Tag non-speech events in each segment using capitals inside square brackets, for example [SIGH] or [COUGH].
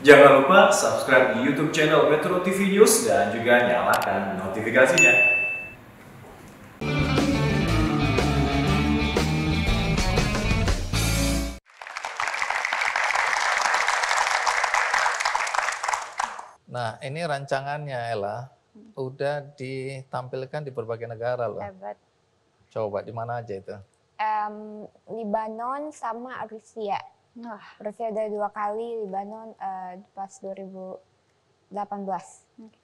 Jangan lupa subscribe di YouTube channel Metro TV News dan juga nyalakan notifikasinya. Nah, ini rancangannya Ella udah ditampilkan di berbagai negara loh. Hebat. Coba di mana aja itu? Um, Lebanon sama Rusia. Wah. berarti ada dua kali Lebanon uh, eh, pas 2018. Okay.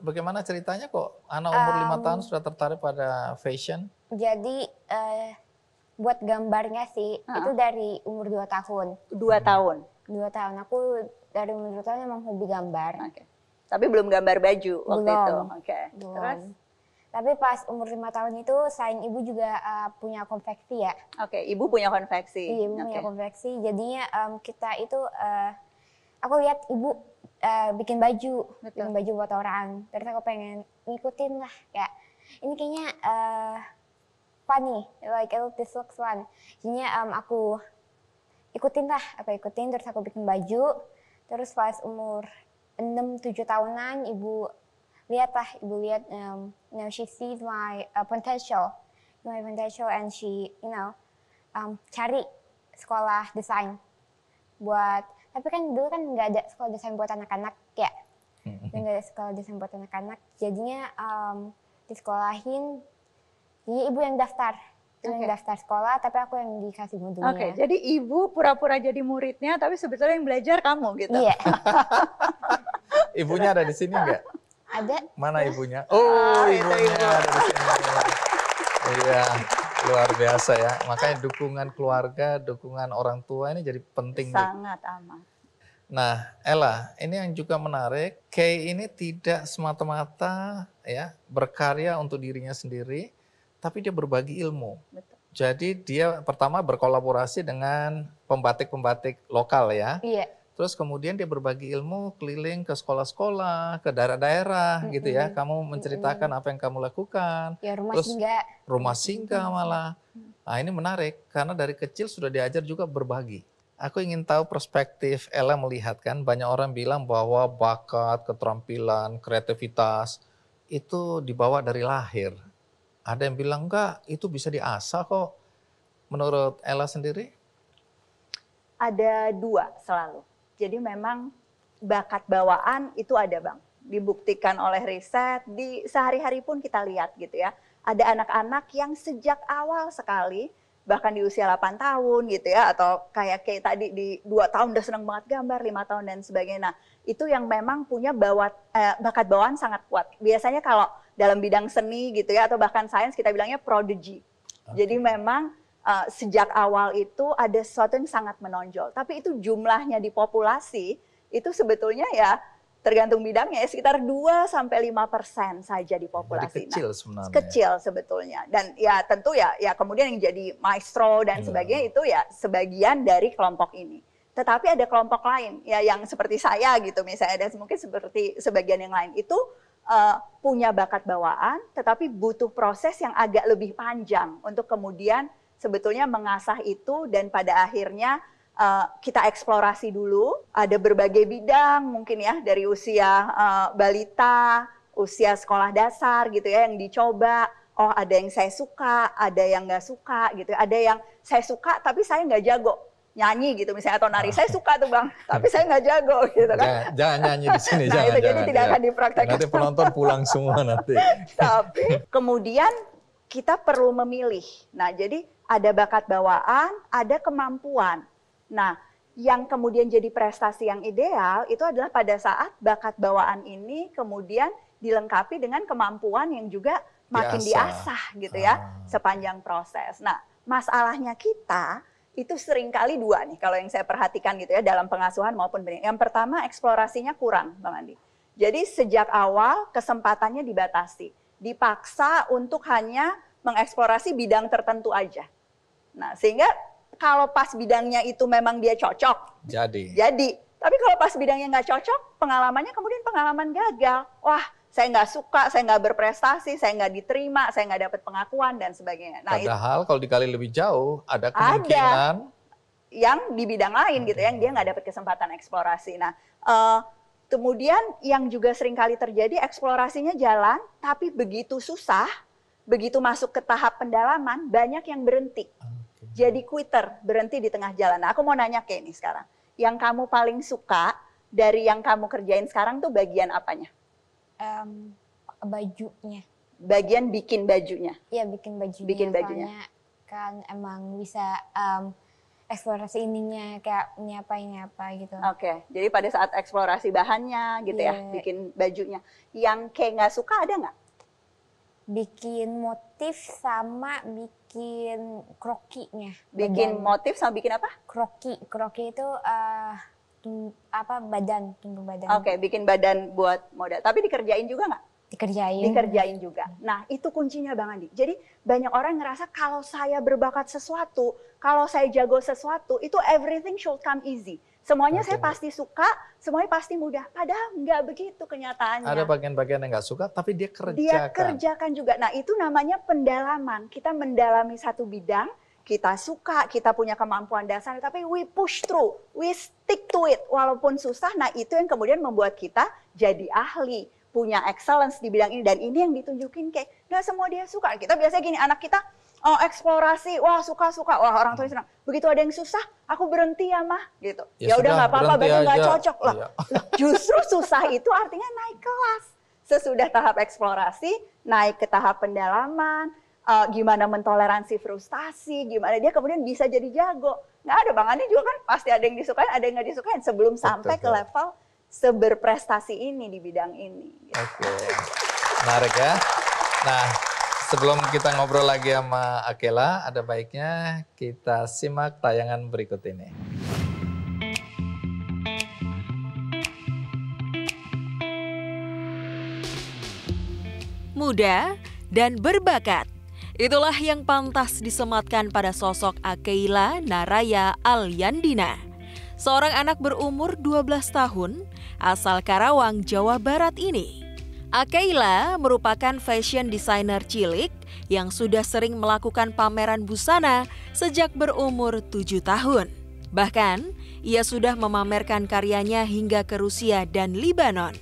Bagaimana ceritanya kok anak umur lima um, tahun sudah tertarik pada fashion? Jadi uh, buat gambarnya sih uh -huh. itu dari umur dua tahun. Dua tahun. Dua tahun. Aku dari umur dua tahun memang hobi gambar. Okay. Tapi belum gambar baju waktu itu. Oke. Okay. Terus tapi pas umur lima tahun itu selain ibu juga uh, punya konveksi ya. Oke, okay, ibu punya konveksi. Iya, ibu okay. punya konveksi. Jadinya um, kita itu uh, aku lihat ibu uh, bikin baju, Betul. bikin baju buat orang. Terus aku pengen ngikutin lah kayak ini kayaknya uh, funny, like it this looks fun. Jadinya um, aku ikutin lah, aku ikutin terus aku bikin baju. Terus pas umur enam tujuh tahunan ibu lihatlah ibu lihat um, you know she sees my uh, potential my potential and she you know um, cari sekolah desain buat tapi kan dulu kan nggak ada sekolah desain buat anak-anak ya mm-hmm. nggak ada sekolah desain buat anak-anak jadinya um, sekolahin jadi ibu yang daftar okay. yang daftar sekolah tapi aku yang dikasih modulnya. oke okay, jadi ibu pura-pura jadi muridnya tapi sebetulnya yang belajar kamu gitu iya [LAUGHS] [LAUGHS] ibunya ada di sini nggak ada. Mana iya. ibunya? Oh, oh ibunya itu iya, ibu. Iya, luar biasa ya. Makanya dukungan keluarga, dukungan orang tua ini jadi penting. Sangat Bu. amat. Nah, Ella, ini yang juga menarik, Kay ini tidak semata-mata ya berkarya untuk dirinya sendiri, tapi dia berbagi ilmu. Betul. Jadi dia pertama berkolaborasi dengan pembatik-pembatik lokal ya. Iya. Terus kemudian dia berbagi ilmu keliling ke sekolah-sekolah, ke daerah-daerah mm -hmm. gitu ya. Kamu menceritakan mm -hmm. apa yang kamu lakukan. Ya rumah Terus, singgah. Rumah singgah malah. Nah ini menarik karena dari kecil sudah diajar juga berbagi. Aku ingin tahu perspektif Ella melihat kan banyak orang bilang bahwa bakat, keterampilan, kreativitas itu dibawa dari lahir. Ada yang bilang enggak, itu bisa diasah kok. Menurut Ella sendiri? Ada dua selalu jadi memang bakat bawaan itu ada bang, dibuktikan oleh riset, di sehari-hari pun kita lihat gitu ya. Ada anak-anak yang sejak awal sekali, bahkan di usia 8 tahun gitu ya, atau kayak kayak tadi di dua tahun udah seneng banget gambar, lima tahun dan sebagainya. Nah itu yang memang punya bawat, eh, bakat bawaan sangat kuat. Biasanya kalau dalam bidang seni gitu ya, atau bahkan sains kita bilangnya prodigy. Okay. Jadi memang uh, sejak awal itu ada sesuatu yang sangat menonjol. Tapi itu jumlahnya di populasi itu sebetulnya ya tergantung bidangnya ya sekitar 2 sampai 5 persen saja di populasi. Jadi nah, kecil nah, sebenarnya. Kecil sebetulnya. Dan ya tentu ya ya kemudian yang jadi maestro dan hmm. sebagainya itu ya sebagian dari kelompok ini. Tetapi ada kelompok lain ya yang seperti saya gitu misalnya dan mungkin seperti sebagian yang lain itu uh, punya bakat bawaan tetapi butuh proses yang agak lebih panjang untuk kemudian sebetulnya mengasah itu dan pada akhirnya uh, kita eksplorasi dulu ada berbagai bidang mungkin ya dari usia uh, balita, usia sekolah dasar gitu ya yang dicoba. Oh ada yang saya suka, ada yang nggak suka gitu. Ada yang saya suka tapi saya nggak jago nyanyi gitu misalnya atau nari saya suka tuh bang [LAUGHS] tapi saya nggak jago gitu kan jangan, jangan nyanyi di sini [LAUGHS] nah, jangan, itu jangan, jadi tidak ya. akan dipraktekkan nanti penonton pulang semua nanti [LAUGHS] tapi kemudian kita perlu memilih nah jadi ada bakat bawaan, ada kemampuan. Nah, yang kemudian jadi prestasi yang ideal itu adalah pada saat bakat bawaan ini kemudian dilengkapi dengan kemampuan yang juga makin diasah, diasah gitu ya ah. sepanjang proses. Nah, masalahnya kita itu seringkali dua nih kalau yang saya perhatikan gitu ya dalam pengasuhan maupun benih. Yang pertama eksplorasinya kurang, Bang Andi. Jadi sejak awal kesempatannya dibatasi, dipaksa untuk hanya mengeksplorasi bidang tertentu aja. Nah, sehingga kalau pas bidangnya itu memang dia cocok. Jadi. Jadi. Tapi kalau pas bidangnya nggak cocok, pengalamannya kemudian pengalaman gagal. Wah, saya nggak suka, saya nggak berprestasi, saya nggak diterima, saya nggak dapat pengakuan dan sebagainya. Nah, Padahal itu, kalau dikali lebih jauh, ada kemungkinan ada yang di bidang lain gitu, ya, yang hmm. dia nggak dapat kesempatan eksplorasi. Nah, uh, kemudian yang juga sering kali terjadi, eksplorasinya jalan, tapi begitu susah, begitu masuk ke tahap pendalaman, banyak yang berhenti. Hmm jadi quitter, berhenti di tengah jalan. Nah, aku mau nanya kayak ini sekarang. Yang kamu paling suka dari yang kamu kerjain sekarang tuh bagian apanya? Um, bajunya. Bagian bikin bajunya? Iya, bikin bajunya. Bikin bajunya. kan emang bisa um, eksplorasi ininya kayak ini apa ini apa gitu. Oke, okay. jadi pada saat eksplorasi bahannya gitu yeah. ya, iya. bikin bajunya. Yang kayak nggak suka ada nggak? Bikin motif sama bikin bikin krokinya. Bikin badan. motif sama bikin apa? Kroki. Kroki itu uh, tum, apa badan, tumbuh badan. Oke, okay, bikin badan buat model. Tapi dikerjain juga nggak? Dikerjain. Dikerjain juga. Nah, itu kuncinya Bang Andi. Jadi banyak orang ngerasa kalau saya berbakat sesuatu, kalau saya jago sesuatu, itu everything should come easy. Semuanya okay. saya pasti suka, semuanya pasti mudah. Padahal nggak begitu kenyataannya. Ada bagian-bagian yang nggak suka, tapi dia kerjakan. Dia kerjakan juga. Nah itu namanya pendalaman. Kita mendalami satu bidang, kita suka, kita punya kemampuan dasar, tapi we push through, we stick to it. Walaupun susah, nah itu yang kemudian membuat kita jadi ahli punya excellence di bidang ini dan ini yang ditunjukin kayak nggak semua dia suka kita biasanya gini anak kita oh eksplorasi wah suka suka wah orang tua senang begitu ada yang susah aku berhenti ya mah gitu ya, ya udah nggak apa-apa berarti nggak cocok lah iya. justru susah itu artinya naik kelas sesudah tahap eksplorasi naik ke tahap pendalaman uh, gimana mentoleransi frustasi gimana dia kemudian bisa jadi jago nggak ada bang Andi juga kan pasti ada yang disukai, ada yang nggak disukai. sebelum Betul, sampai ke level seberprestasi ini di bidang ini gitu. oke okay. menarik ya nah Sebelum kita ngobrol lagi sama Akela, ada baiknya kita simak tayangan berikut ini. Muda dan berbakat. Itulah yang pantas disematkan pada sosok Akeila Naraya Alyandina. Seorang anak berumur 12 tahun asal Karawang, Jawa Barat ini Akeila merupakan fashion designer cilik yang sudah sering melakukan pameran busana sejak berumur tujuh tahun. Bahkan, ia sudah memamerkan karyanya hingga ke Rusia dan Lebanon.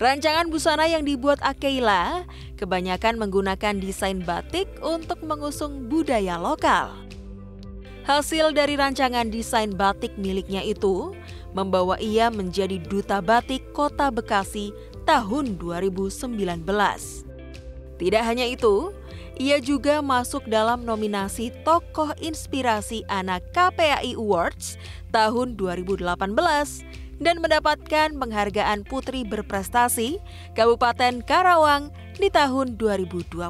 Rancangan busana yang dibuat Akeila kebanyakan menggunakan desain batik untuk mengusung budaya lokal. Hasil dari rancangan desain batik miliknya itu membawa ia menjadi duta batik kota Bekasi tahun 2019. Tidak hanya itu, ia juga masuk dalam nominasi Tokoh Inspirasi Anak KPAI Awards tahun 2018 dan mendapatkan penghargaan Putri Berprestasi Kabupaten Karawang di tahun 2021.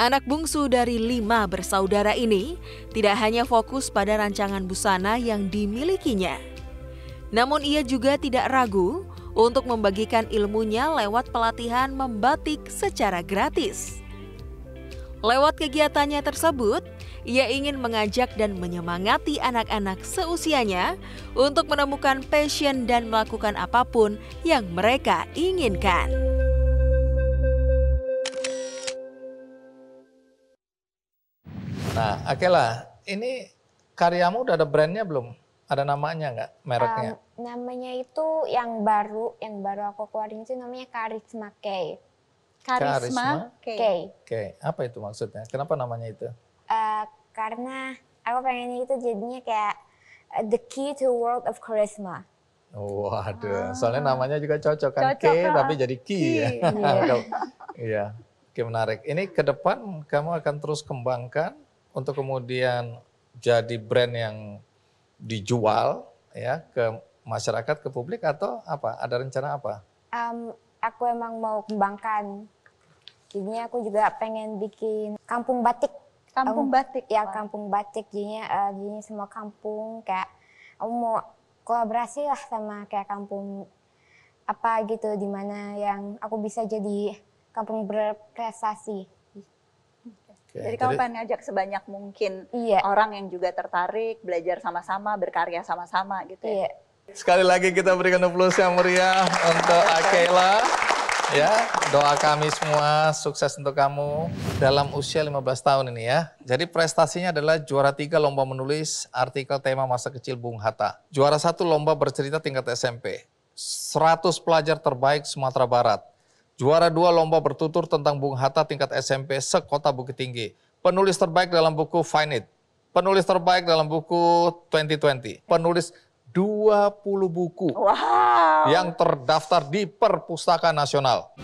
Anak bungsu dari lima bersaudara ini tidak hanya fokus pada rancangan busana yang dimilikinya, namun ia juga tidak ragu untuk membagikan ilmunya lewat pelatihan membatik secara gratis. Lewat kegiatannya tersebut, ia ingin mengajak dan menyemangati anak-anak seusianya untuk menemukan passion dan melakukan apapun yang mereka inginkan. Nah, Akela, ini karyamu udah ada brandnya belum? Ada namanya nggak mereknya? Um, namanya itu yang baru, yang baru aku keluarin itu namanya Karisma K. Karisma, K. K. Apa itu maksudnya? Kenapa namanya itu? Uh, karena aku pengennya itu jadinya kayak uh, the key to world of charisma. Waduh, ah. soalnya namanya juga cocok kan K, ah. tapi jadi key ya. Iya. [LAUGHS] iya. Oke menarik. Ini ke depan kamu akan terus kembangkan untuk kemudian jadi brand yang dijual ya ke masyarakat ke publik atau apa? Ada rencana apa? Um, aku emang mau kembangkan. Jadinya aku juga pengen bikin kampung batik. Kampung um, batik. Ya apa? kampung batik. Jadinya uh, jadinya semua kampung kayak aku mau kolaborasi lah sama kayak kampung apa gitu dimana yang aku bisa jadi kampung berprestasi. Okay. Jadi kamu pengen ngajak sebanyak mungkin iya. orang yang juga tertarik belajar sama-sama, berkarya sama-sama gitu ya? iya. Sekali lagi kita berikan aplaus yang meriah untuk iya, Akela. Ya, doa kami semua sukses untuk kamu dalam usia 15 tahun ini ya. Jadi prestasinya adalah juara tiga lomba menulis artikel tema masa kecil Bung Hatta. Juara satu lomba bercerita tingkat SMP. 100 pelajar terbaik Sumatera Barat. Juara dua lomba bertutur tentang Bung Hatta tingkat SMP sekota Bukit Tinggi. Penulis terbaik dalam buku Find It. Penulis terbaik dalam buku 2020. Penulis 20 buku wow. yang terdaftar di Perpustakaan Nasional.